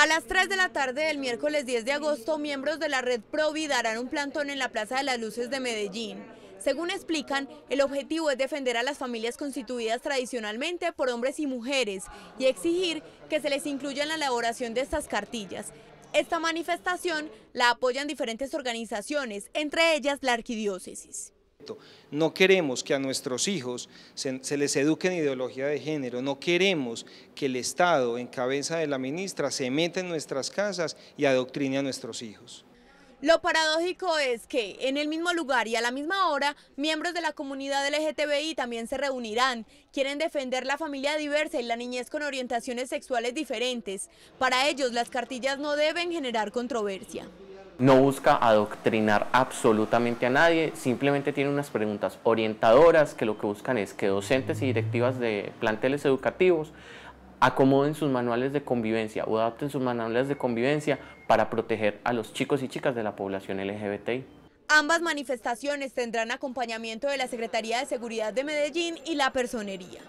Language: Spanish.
A las 3 de la tarde del miércoles 10 de agosto, miembros de la red Provi darán un plantón en la Plaza de las Luces de Medellín. Según explican, el objetivo es defender a las familias constituidas tradicionalmente por hombres y mujeres y exigir que se les incluya en la elaboración de estas cartillas. Esta manifestación la apoyan diferentes organizaciones, entre ellas la Arquidiócesis. No queremos que a nuestros hijos se, les eduque en ideología de género, no queremos que el Estado, en cabeza de la ministra, se meta en nuestras casas y adoctrine a nuestros hijos. Lo paradójico es que en el mismo lugar y a la misma hora, miembros de la comunidad LGTBI también se reunirán. Quieren defender la familia diversa y la niñez con orientaciones sexuales diferentes. Para ellos, las cartillas no deben generar controversia. No busca adoctrinar absolutamente a nadie, simplemente tiene unas preguntas orientadoras que lo que buscan es que docentes y directivas de planteles educativos acomoden sus manuales de convivencia o adapten sus manuales de convivencia para proteger a los chicos y chicas de la población LGBTI. Ambas manifestaciones tendrán acompañamiento de la Secretaría de Seguridad de Medellín y la Personería.